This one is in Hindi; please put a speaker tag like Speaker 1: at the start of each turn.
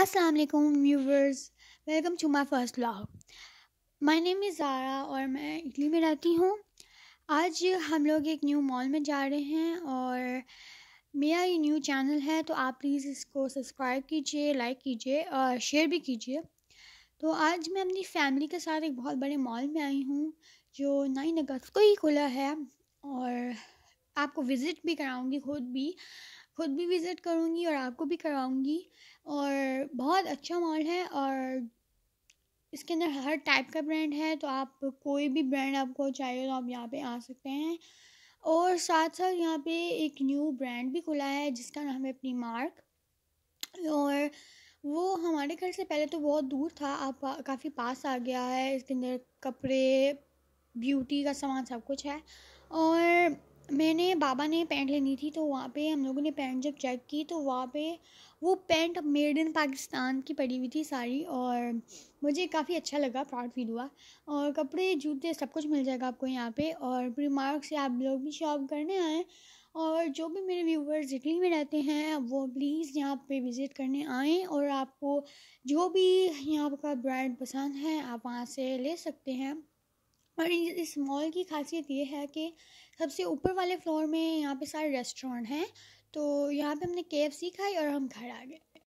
Speaker 1: अस्सलाम वालेकुम viewers welcome to my first vlog my name is Zara और मैं इटली में रहती हूँ आज हम लोग एक न्यू मॉल में जा रहे हैं और मेरा ये न्यू चैनल है तो आप प्लीज़ इसको सब्सक्राइब कीजिए लाइक कीजिए और शेयर भी कीजिए तो आज मैं अपनी फैमिली के साथ एक बहुत बड़े मॉल में आई हूँ जो नाइन अगस्त को ही खुला है और आपको विज़िट भी कराऊँगी खुद भी खुद भी विज़िट करूँगी और आपको भी करवाऊँगी और बहुत अच्छा मॉल है और इसके अंदर हर टाइप का ब्रांड है तो आप कोई भी ब्रांड आपको चाहिए तो आप यहाँ पे आ सकते हैं और साथ साथ यहाँ पे एक न्यू ब्रांड भी खुला है जिसका नाम है अपनी मार्क और वो हमारे घर से पहले तो बहुत दूर था आप काफ़ी पास आ गया है इसके अंदर कपड़े ब्यूटी का सामान सब कुछ है और मैंने बाबा ने पैंट लेनी थी तो वहाँ पे हम लोगों ने पैंट जब चेक की तो वहाँ पे वो पैंट मेड इन पाकिस्तान की पड़ी हुई थी सारी और मुझे काफ़ी अच्छा लगा प्राउड फील हुआ और कपड़े जूते सब कुछ मिल जाएगा आपको यहाँ पे और प्रीमार्क मार्क से आप लोग भी शॉप करने आएँ और जो भी मेरे व्यूवर्स इटली में रहते हैं वो प्लीज़ यहाँ पे विज़िट करने आएँ और आपको जो भी यहाँ का ब्रांड पसंद है आप वहाँ से ले सकते हैं और इस मॉल की खासियत ये है कि सबसे ऊपर वाले फ्लोर में यहाँ पे सारे रेस्टोरेंट हैं तो यहाँ पे हमने के खाई और हम घर आ गए